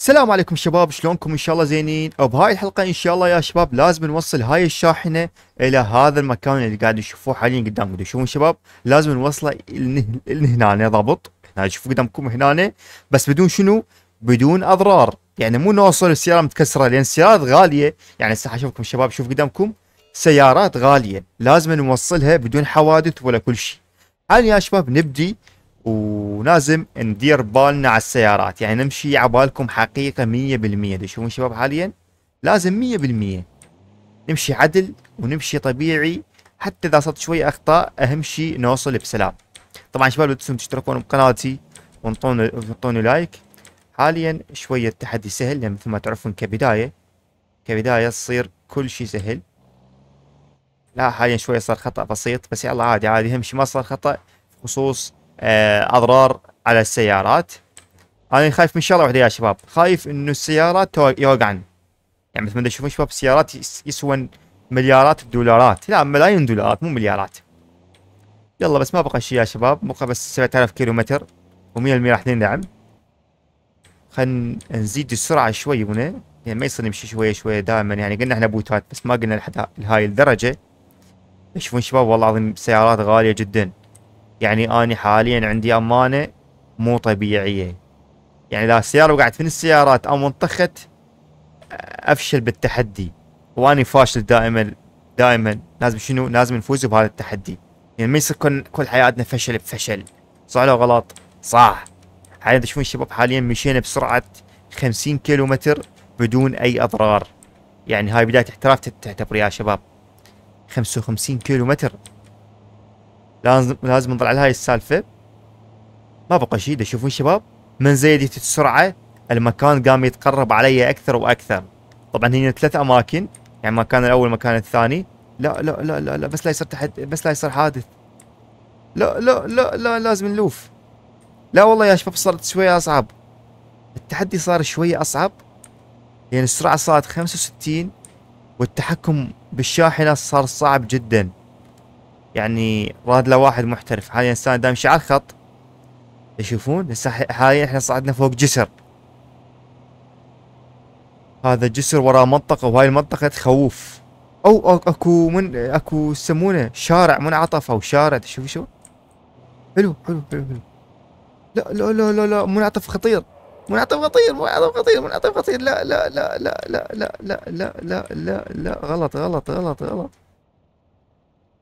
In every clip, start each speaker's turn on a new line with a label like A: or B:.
A: السلام عليكم شباب شلونكم ان شاء الله زينين وبهاي الحلقه ان شاء الله يا شباب لازم نوصل هاي الشاحنه الى هذا المكان اللي قاعد تشوفوه حاليا قدامكم تشوفون شباب لازم نوصله لهنا ضبط هنا شوفوا قدامكم هنا بس بدون شنو بدون اضرار يعني مو نوصل السياره متكسره لان السيارات غاليه يعني هسه حشوفكم شباب شوف قدامكم سيارات غاليه لازم نوصلها بدون حوادث ولا كل شيء حاليا يا شباب نبدي ولازم ندير بالنا على السيارات يعني نمشي على بالكم حقيقه 100% تشوفون شباب حاليا لازم 100% نمشي عدل ونمشي طبيعي حتى اذا صارت شوي اخطاء اهم شيء نوصل بسلام طبعا شباب لو تشتركون بقناتي وانطوني لايك حاليا شويه التحدي سهل لان يعني مثل ما تعرفون كبدايه كبدايه تصير كل شيء سهل لا حاليا شويه صار خطا بسيط بس يلا عادي عادي اهم شيء ما صار خطا خصوص آه، اضرار على السيارات انا خايف من شغله واحده يا شباب خايف انه السيارات يوقعن يعني مثل ما تشوفون شباب السيارات يسون مليارات الدولارات لا ملايين دولارات مو مليارات يلا بس ما بقى شيء يا شباب بقى بس 7000 كيلو متر و100% راح ندعم خلينا نزيد السرعه شوي هنا يعني ما يصير نمشي شويه شويه دائما يعني قلنا احنا بوتات بس ما قلنا لحد هاي الدرجه تشوفون شباب والله العظيم سيارات غاليه جدا يعني اني حاليا عندي امانه مو طبيعيه يعني اذا السياره وقعت من السيارات او انطخت آه، افشل بالتحدي واني فاشل دائما دائما لازم شنو لازم نفوز بهذا التحدي يعني ما يصير كل حياتنا فشل بفشل صح لو غلط صح حاليا تشوفون الشباب حاليا مشينا بسرعه 50 كيلو متر بدون اي اضرار يعني هاي بدايه احتراف تعتبر يا شباب 55 كيلو متر لازم لازم نظل على هاي السالفه ما بقى شيء تشوفون شباب من زيدت السرعه المكان قام يتقرب علي اكثر واكثر طبعا هنا ثلاث اماكن يعني مكان الاول مكان الثاني لا لا لا لا, لا بس لا يصير تحت بس لا يصير حادث لا لا لا لا لازم نلوف لا والله يا شباب صارت شويه اصعب التحدي صار شويه اصعب يعني السرعه صارت 65 والتحكم بالشاحنه صار صعب جدا يعني راد له واحد محترف حاليا الانسان دام على الخط تشوفون هسه حاليا احنا صعدنا فوق جسر هذا جسر وراه منطقه وهاي المنطقه تخوف او اكو من اكو يسمونه شارع منعطف او شارع تشوف شو حلو حلو حلو حلو لا لا لا لا لا منعطف خطير منعطف خطير منعطف خطير منعطف خطير لا لا لا لا لا لا لا لا لا لا غلط غلط غلط غلط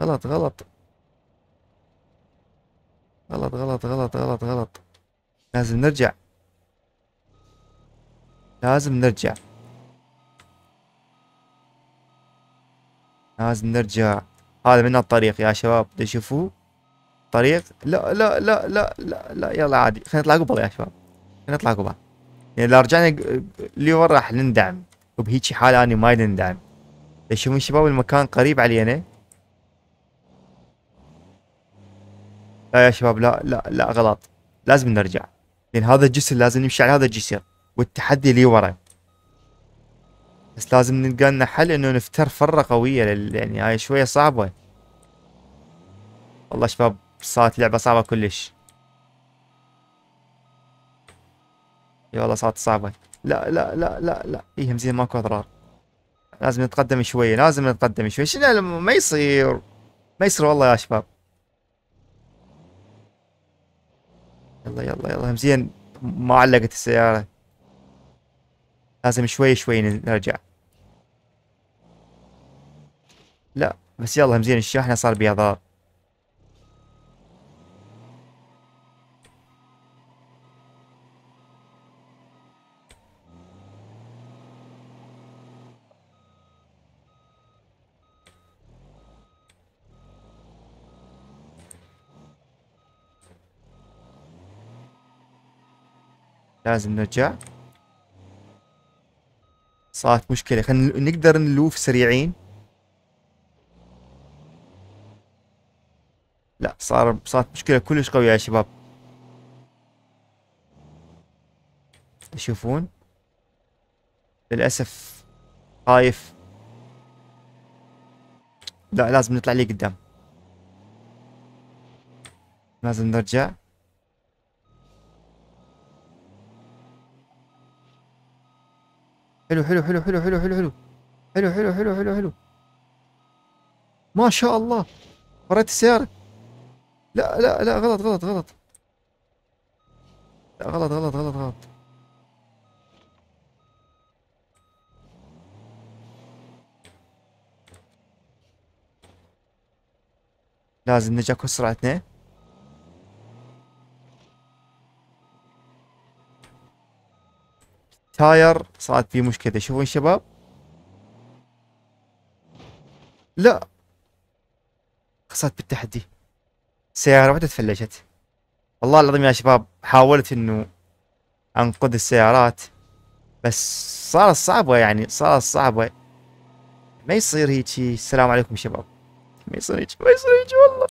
A: غلط غلط غلط غلط غلط غلط غلط لازم نرجع لازم نرجع لازم نرجع هذا من الطريق يا شباب تشوفوه طريق لا لا لا لا لا, لا يلا عادي خلينا نطلع قبل يا شباب خلينا نطلع قبل يعني لو رجعنا لورا راح نندعم وبهيجي حال اني ما ندعم تشوفون شباب المكان قريب علينا لا يا شباب لا لا لا غلط لازم نرجع لان هذا الجسر لازم نمشي على هذا الجسر والتحدي اللي ورا بس لازم نلقى لنا حل انه نفتر فره قويه لل... يعني هاي شويه صعبه والله شباب صارت لعبه صعبه كلش اي والله صارت صعبه لا لا لا لا لا اي زين ماكو اضرار لازم نتقدم شويه لازم نتقدم شويه شنو ما يصير ما يصير والله يا شباب يلا يلا يلا همزين ما علقت السيارة لازم شوي شوي نرجع لا بس يلا همزين الشاحنة صار بيها لازم نرجع صارت مشكلة خلينا نقدر نلوف سريعين لا صار صارت مشكلة كلش قوية يا شباب تشوفون للأسف خايف لا لازم نطلع لي قدام لازم نرجع حلو حلو حلو حلو حلو حلو حلو حلو حلو حلو حلو حلو ما شاء الله فريت السيارة لا لا لا غلط غلط غلط لا غلط غلط غلط غلط لازم نجاكو سرعتنا تاير صارت فيه مشكله تشوفون شباب لا خسرت بالتحدي سيارة واحدة تفلشت والله العظيم يا شباب حاولت انه انقذ السيارات بس صارت صعبة يعني صارت صعبة ما يصير هيجي السلام عليكم شباب ما يصير هيجي ما يصير هيجي والله